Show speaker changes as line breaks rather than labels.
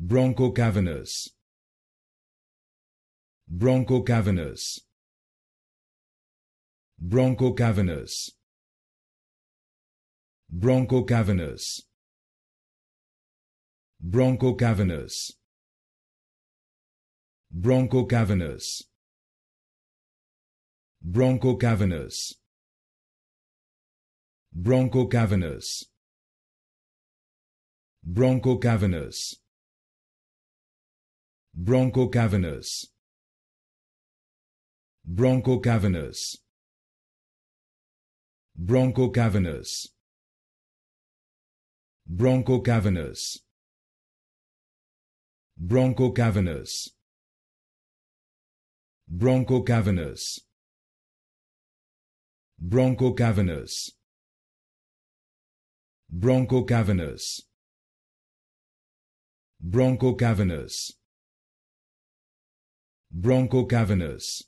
Bronco Bronco Bronco Bronco bronchocavernos Bronco bronchocavernos Bronco bronchocavernos Bronco bronchocavernos Bronco bronchocavernos Bronchocavernous. Bronchocavernous. Bronchocavernous. Bronchocavernous. Bronchocavernous. Bronchocavernous. Bronchocavernous. Bronchocavernous. Bronchocavernous. Bronco Cavernous